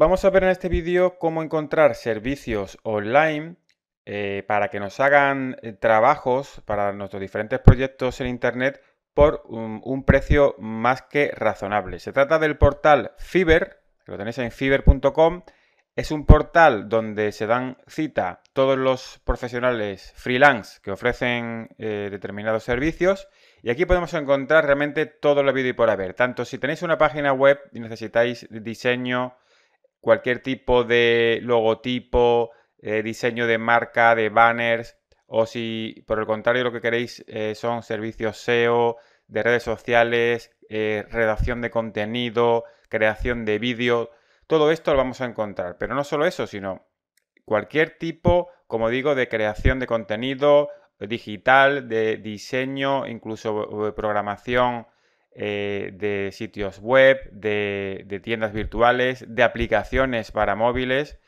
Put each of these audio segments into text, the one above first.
Vamos a ver en este vídeo cómo encontrar servicios online eh, para que nos hagan eh, trabajos para nuestros diferentes proyectos en Internet por un, precio más que razonable. Se trata del portal Fiverr, que lo tenéis en fiverr.com. Es un portal donde se dan cita todos los profesionales freelance que ofrecen eh, determinados servicios y aquí podemos encontrar realmente todo lo habido y por haber. Tanto si tenéis una página web y necesitáis diseño, cualquier tipo de logotipo, eh, diseño de marca, de banners, o si por el contrario lo que queréis eh, son servicios SEO, de redes sociales, eh, redacción de contenido, creación de vídeo, todo esto lo vamos a encontrar. Pero no solo eso, sino cualquier tipo, como digo, de creación de contenido digital, de diseño, incluso programación eh, de sitios web, de, tiendas virtuales, de aplicaciones para móviles.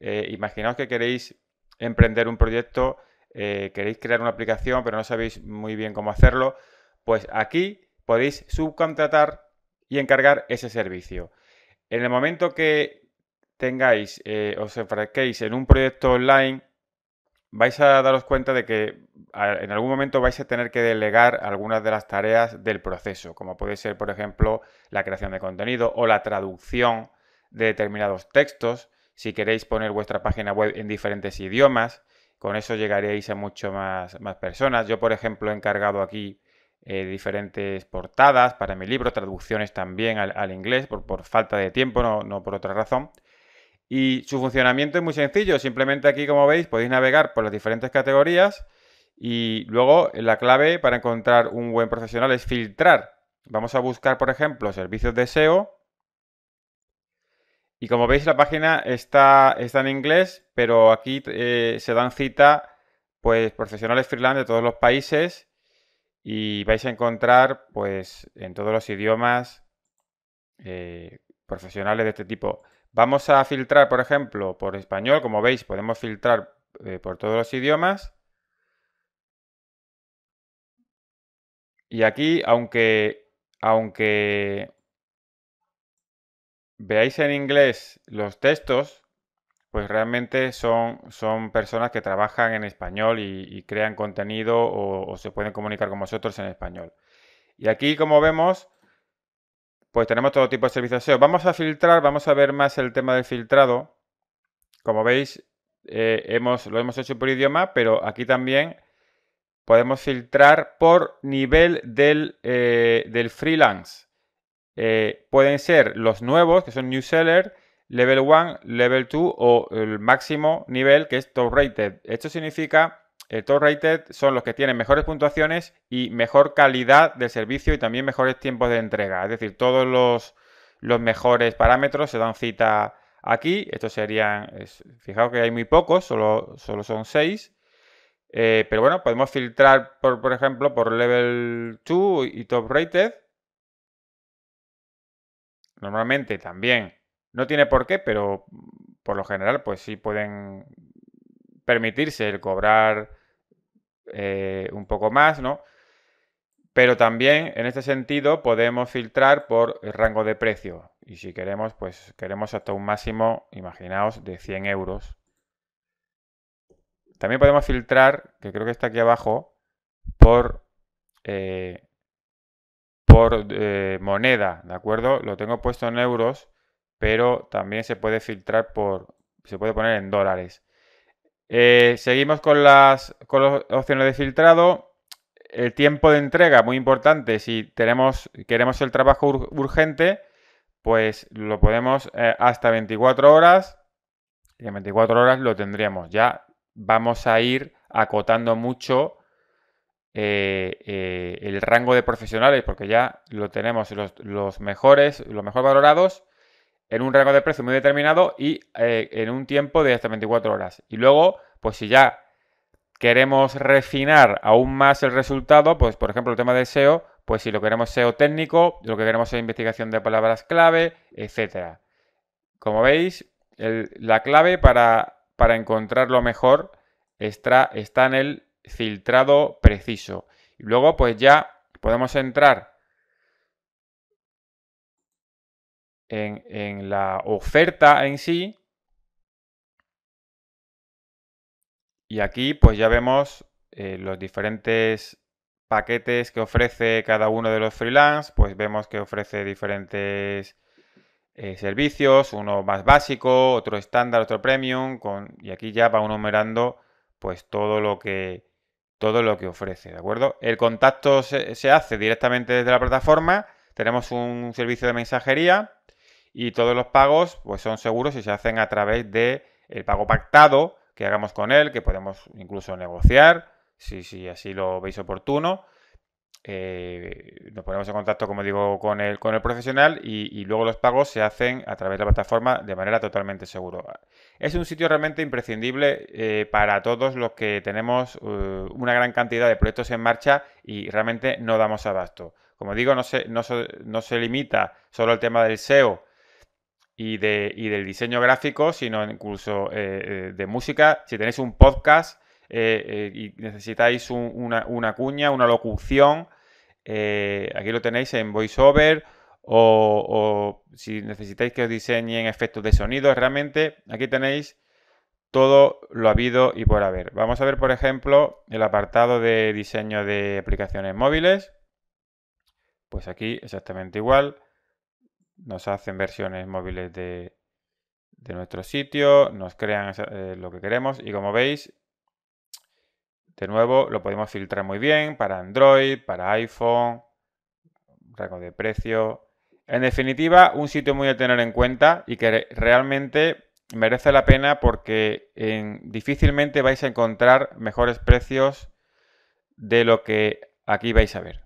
Eh, imaginaos que queréis emprender un proyecto, eh, queréis crear una aplicación, pero no sabéis muy bien cómo hacerlo. Pues aquí podéis subcontratar y encargar ese servicio. En el momento que tengáis, os enfrasquéis en un proyecto online, vais a daros cuenta de que en algún momento vais a tener que delegar algunas de las tareas del proceso, como puede ser, por ejemplo, la creación de contenido o la traducción de determinados textos, si queréis poner vuestra página web en diferentes idiomas, con eso llegaréis a mucho más, personas. Yo, por ejemplo, he encargado aquí eh, diferentes portadas para mi libro, traducciones también al, inglés, por, falta de tiempo, no por otra razón. Y su funcionamiento es muy sencillo. Simplemente aquí, como veis, podéis navegar por las diferentes categorías. Y luego la clave para encontrar un buen profesional es filtrar. Vamos a buscar, por ejemplo, servicios de SEO. Y como veis, la página está, está en inglés, pero aquí eh, se dan cita pues profesionales freelance de todos los países y vais a encontrar pues en todos los idiomas eh, profesionales de este tipo. Vamos a filtrar, por ejemplo, por español. Como veis, podemos filtrar eh, por todos los idiomas. Y aquí, aunque, aunque veáis en inglés los textos, pues realmente son, son personas que trabajan en español y, crean contenido o, o, se pueden comunicar con vosotros en español. Y aquí, como vemos, pues tenemos todo tipo de servicios e Vamos a filtrar, vamos a ver más el tema del filtrado. Como veis, eh, hemos, lo hemos hecho por idioma, pero aquí también podemos filtrar por nivel del, eh, freelance. Eh, pueden ser los nuevos, que son New Seller, Level 1, Level 2 o el máximo nivel, que es Top Rated. Esto significa el top rated son los que tienen mejores puntuaciones y mejor calidad del servicio y también mejores tiempos de entrega. Es decir, todos los, los mejores parámetros se dan cita aquí. Estos serían, fijaos que hay muy pocos, solo, son seis. Eh, pero bueno, podemos filtrar, por, por ejemplo, por level 2 y top rated. Normalmente también, no tiene por qué, pero por lo general, pues sí pueden permitirse el cobrar eh, un poco más, ¿no? Pero también en este sentido podemos filtrar por el rango de precio. Y si queremos, pues queremos hasta un máximo, imaginaos, de 100 euros. También podemos filtrar, que creo que está aquí abajo, por, eh, por eh, moneda, ¿de acuerdo? Lo tengo puesto en euros, pero también se puede filtrar por, se puede poner en dólares. Eh, seguimos con las, con las opciones de filtrado. El tiempo de entrega, muy importante. Si tenemos, queremos el trabajo urgente, pues lo podemos eh, hasta 24 horas. Y en 24 horas lo tendríamos. Ya vamos a ir acotando mucho eh, el rango de profesionales, porque ya lo tenemos los, los, mejores, los mejor valorados, en un rango de precio muy determinado y eh, en un tiempo de hasta 24 horas. Y luego, pues si ya queremos refinar aún más el resultado, pues por ejemplo el tema de SEO, pues si lo queremos SEO técnico, lo que queremos es investigación de palabras clave, etcétera. Como veis, la clave para, encontrarlo mejor está, está en el filtrado preciso. Y luego, pues ya podemos entrar en, la oferta en sí. Y aquí pues ya vemos eh, los diferentes paquetes que ofrece cada uno de los freelance. Pues vemos que ofrece diferentes eh, servicios, uno más básico, otro estándar, otro premium, con, y aquí ya va enumerando pues todo lo que todo lo que ofrece, ¿de acuerdo? El contacto se, se hace directamente desde la plataforma, tenemos un servicio de mensajería y todos los pagos pues, son seguros si se hacen a través del el pago pactado que hagamos con él, que podemos incluso negociar, si, así lo veis oportuno. Eh, nos ponemos en contacto, como digo, con el, con el profesional y, luego los pagos se hacen a través de la plataforma de manera totalmente segura. Es un sitio realmente imprescindible eh, para todos los que tenemos eh, una gran cantidad de proyectos en marcha y realmente no damos abasto. Como digo, no se, no, no se limita solo al tema del SEO y, del diseño gráfico, sino incluso eh, eh, de música. Si tenéis un podcast eh, y necesitáis una, cuña, una locución, aquí lo tenéis en VoiceOver. O, o si necesitáis que os diseñen efectos de sonido, realmente aquí tenéis todo lo habido y por haber. Vamos a ver, por ejemplo, el apartado de diseño de aplicaciones móviles. Pues aquí exactamente igual nos hacen versiones móviles de, nuestro sitio, nos crean eh, lo que queremos y como veis, de nuevo lo podemos filtrar muy bien para Android, para iPhone, rango de precio. En definitiva, un sitio muy a tener en cuenta y que realmente merece la pena porque difícilmente vais a encontrar mejores precios de lo que aquí vais a ver.